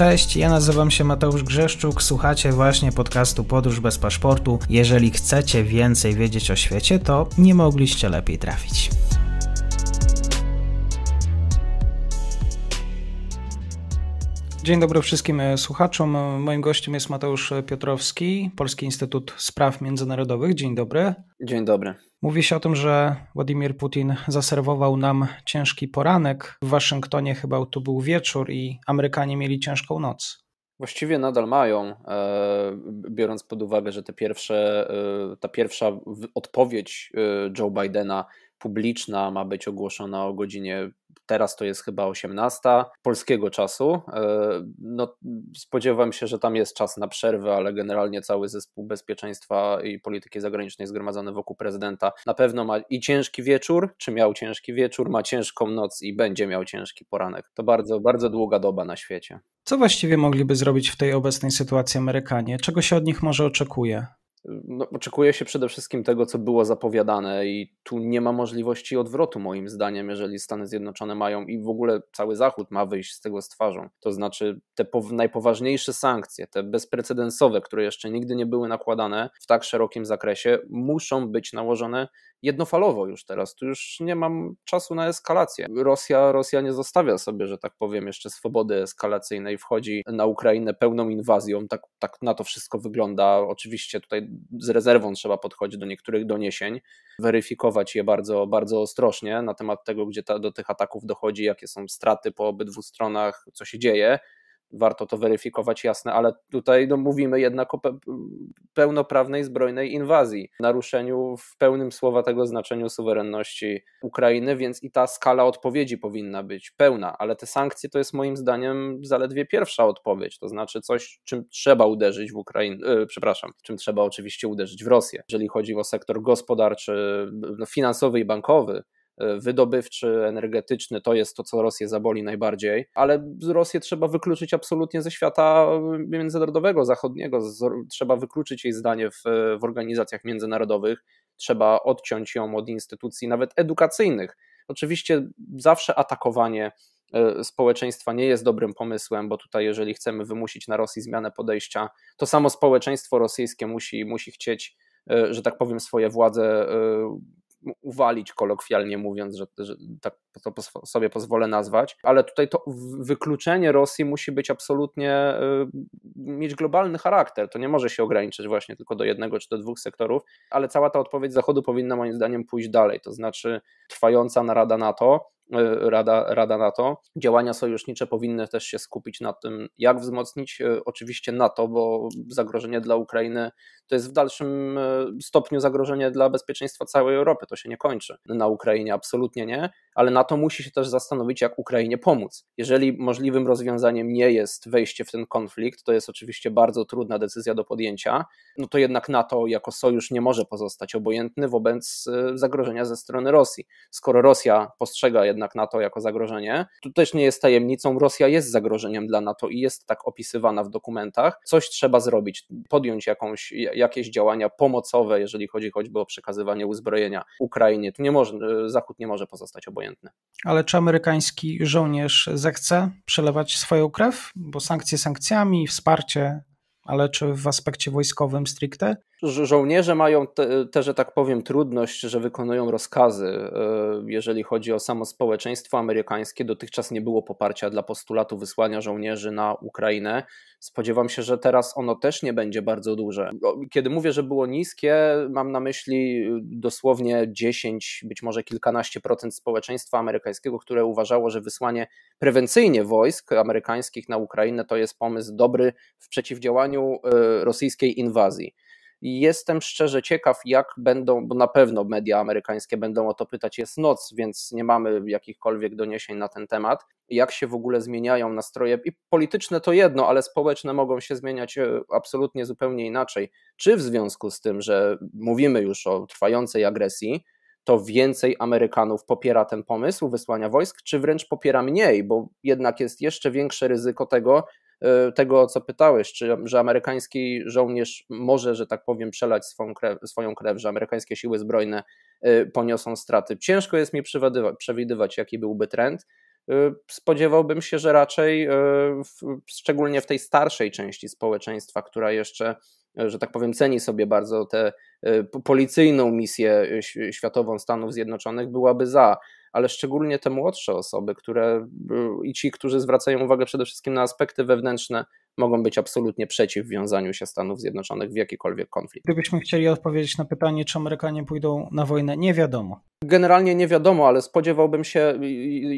Cześć, ja nazywam się Mateusz Grzeszczuk, słuchacie właśnie podcastu Podróż bez paszportu. Jeżeli chcecie więcej wiedzieć o świecie, to nie mogliście lepiej trafić. Dzień dobry wszystkim e, słuchaczom. Moim gościem jest Mateusz Piotrowski, Polski Instytut Spraw Międzynarodowych. Dzień dobry. Dzień dobry. Mówi się o tym, że Władimir Putin zaserwował nam ciężki poranek. W Waszyngtonie chyba to był wieczór i Amerykanie mieli ciężką noc. Właściwie nadal mają, e, biorąc pod uwagę, że te pierwsze, e, ta pierwsza odpowiedź Joe Bidena publiczna ma być ogłoszona o godzinie teraz to jest chyba 18 polskiego czasu. E, no, spodziewam się, że tam jest czas na przerwę, ale generalnie cały zespół bezpieczeństwa i polityki zagranicznej zgromadzony wokół prezydenta na pewno ma i ciężki wieczór, czy miał ciężki wieczór, ma ciężką noc i będzie miał ciężki poranek. To bardzo, bardzo długa doba na świecie. Co właściwie mogliby zrobić w tej obecnej sytuacji Amerykanie? Czego się od nich może oczekuje? no, oczekuje się przede wszystkim tego, co było zapowiadane, i tu nie ma możliwości odwrotu, moim zdaniem, jeżeli Stany Zjednoczone mają i w ogóle cały Zachód ma wyjść z tego z twarzą. To znaczy, te najpoważniejsze sankcje, te bezprecedensowe, które jeszcze nigdy nie były nakładane w tak szerokim zakresie, muszą być nałożone jednofalowo już teraz. Tu już nie mam czasu na eskalację. Rosja, Rosja nie zostawia sobie, że tak powiem, jeszcze swobody eskalacyjnej. Wchodzi na Ukrainę pełną inwazją. Tak, tak na to wszystko wygląda. Oczywiście tutaj z rezerwą trzeba podchodzić do niektórych doniesień, weryfikować je bardzo, bardzo ostrożnie na temat tego, gdzie ta, do tych ataków dochodzi, jakie są straty po obydwu stronach, co się dzieje warto to weryfikować, jasne, ale tutaj no, mówimy jednak o pe pełnoprawnej zbrojnej inwazji, naruszeniu w pełnym słowa tego znaczeniu suwerenności Ukrainy, więc i ta skala odpowiedzi powinna być pełna, ale te sankcje to jest moim zdaniem zaledwie pierwsza odpowiedź, to znaczy coś, czym trzeba uderzyć w Ukrainę, e, przepraszam, czym trzeba oczywiście uderzyć w Rosję, jeżeli chodzi o sektor gospodarczy, no, finansowy i bankowy, E, wydobywczy, energetyczny, to jest to, co Rosję zaboli najbardziej, ale Rosję trzeba wykluczyć absolutnie ze świata międzynarodowego, zachodniego, trzeba wykluczyć jej zdanie w, w organizacjach międzynarodowych, trzeba odciąć ją od instytucji nawet edukacyjnych. Oczywiście zawsze atakowanie e, społeczeństwa nie jest dobrym pomysłem, bo tutaj, jeżeli chcemy wymusić na Rosji zmianę podejścia, to samo społeczeństwo rosyjskie musi, musi chcieć, e, że tak powiem, swoje władze uwalić, kolokwialnie mówiąc, że, że tak to sobie pozwolę nazwać, ale tutaj to wykluczenie Rosji musi być absolutnie, y, mieć globalny charakter. To nie może się ograniczyć właśnie tylko do jednego czy do dwóch sektorów, ale cała ta odpowiedź Zachodu powinna moim zdaniem pójść dalej, to znaczy trwająca narada NATO, E, rada, Rada NATO. Działania sojusznicze powinny też się skupić na tym, jak wzmocnić e, oczywiście NATO, bo zagrożenie dla Ukrainy to jest w dalszym e, stopniu zagrożenie dla bezpieczeństwa całej Europy. To się nie kończy na Ukrainie, absolutnie nie ale NATO musi się też zastanowić, jak Ukrainie pomóc. Jeżeli możliwym rozwiązaniem nie jest wejście w ten konflikt, to jest oczywiście bardzo trudna decyzja do podjęcia, no to jednak NATO jako sojusz nie może pozostać obojętny wobec e, zagrożenia ze strony Rosji. Skoro Rosja postrzega jednak NATO jako zagrożenie, to też nie jest tajemnicą, Rosja jest zagrożeniem dla NATO i jest tak opisywana w dokumentach. Coś trzeba zrobić, podjąć jakąś, jakieś działania pomocowe, jeżeli chodzi choćby o przekazywanie uzbrojenia Ukrainie. Tu nie może, Zachód nie może pozostać obojętny obojętne. Ale czy amerykański żołnierz zechce przelewać swoją krew? Bo sankcje sankcjami, wsparcie, ale czy w aspekcie wojskowym stricte? Żołnierze mają też, te, że tak powiem, trudność, że wykonują rozkazy. E, jeżeli chodzi o samo społeczeństwo amerykańskie, dotychczas nie było poparcia dla postulatu wysłania żołnierzy na Ukrainę. Spodziewam się, że teraz ono też nie będzie bardzo duże. Kiedy mówię, że było niskie, mam na myśli y, dosłownie 10, być może kilkanaście procent społeczeństwa amerykańskiego, które uważało, że wysłanie prewencyjnie wojsk amerykańskich na Ukrainę to jest pomysł dobry w przeciwdziałaniu y, rosyjskiej inwazji jestem szczerze ciekaw, jak będą, bo na pewno media amerykańskie będą o to pytać. Jest noc, więc nie mamy jakichkolwiek doniesień na ten temat. Jak się w ogóle zmieniają nastroje i polityczne to jedno, ale społeczne mogą się zmieniać e, absolutnie zupełnie inaczej. Czy w związku z tym, że mówimy już o trwającej agresji, to więcej Amerykanów popiera ten pomysł wysłania wojsk, czy wręcz popiera mniej, bo jednak jest jeszcze większe ryzyko tego, Y, tego, co pytałeś, czy, że amerykański żołnierz może, że tak powiem, przelać swoją krew, swoją krew, że amerykańskie siły zbrojne y, poniosą straty. Ciężko jest mi przewidywać, jaki byłby trend. Y, spodziewałbym się, że raczej, szczególnie w tej starszej części społeczeństwa, która jeszcze że tak powiem, ceni sobie bardzo tę policyjną misję światową Stanów Zjednoczonych, byłaby za ale szczególnie te młodsze osoby, które y, i ci, którzy zwracają uwagę przede wszystkim na aspekty wewnętrzne mogą być absolutnie przeciw wiązaniu się Stanów Zjednoczonych w jakikolwiek konflikt. Gdybyśmy chcieli odpowiedzieć na pytanie, czy Amerykanie pójdą na wojnę, nie wiadomo. Generalnie nie wiadomo, ale spodziewałbym się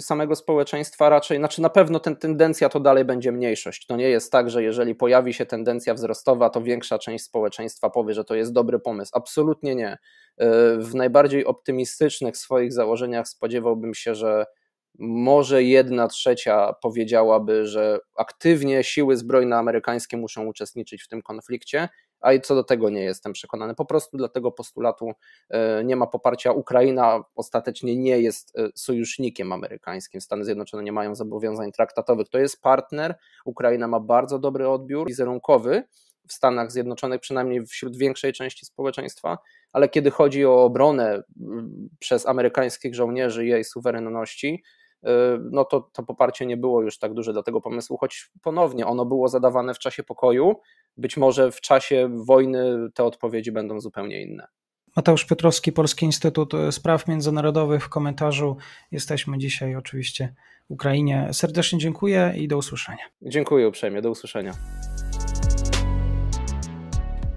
samego społeczeństwa raczej, znaczy na pewno ten, tendencja to dalej będzie mniejszość. To nie jest tak, że jeżeli pojawi się tendencja wzrostowa, to większa część społeczeństwa powie, że to jest dobry pomysł. Absolutnie nie. E, w najbardziej optymistycznych swoich założeniach spodziewałbym się, że może jedna trzecia powiedziałaby, że aktywnie siły zbrojne amerykańskie muszą uczestniczyć w tym konflikcie, a i co do tego nie jestem przekonany. Po prostu dla tego postulatu e, nie ma poparcia. Ukraina ostatecznie nie jest e, sojusznikiem amerykańskim. Stany Zjednoczone nie mają zobowiązań traktatowych. To jest partner. Ukraina ma bardzo dobry odbiór wizerunkowy w Stanach Zjednoczonych, przynajmniej wśród większej części społeczeństwa, ale kiedy chodzi o obronę przez amerykańskich żołnierzy jej suwerenności, Y, no to to poparcie nie było już tak duże dla tego pomysłu, choć ponownie ono było zadawane w czasie pokoju. Być może w czasie wojny te odpowiedzi będą zupełnie inne. Mateusz Piotrowski, Polski Instytut Spraw Międzynarodowych w komentarzu. Jesteśmy dzisiaj oczywiście w Ukrainie. Serdecznie dziękuję i do usłyszenia. Dziękuję uprzejmie, do usłyszenia.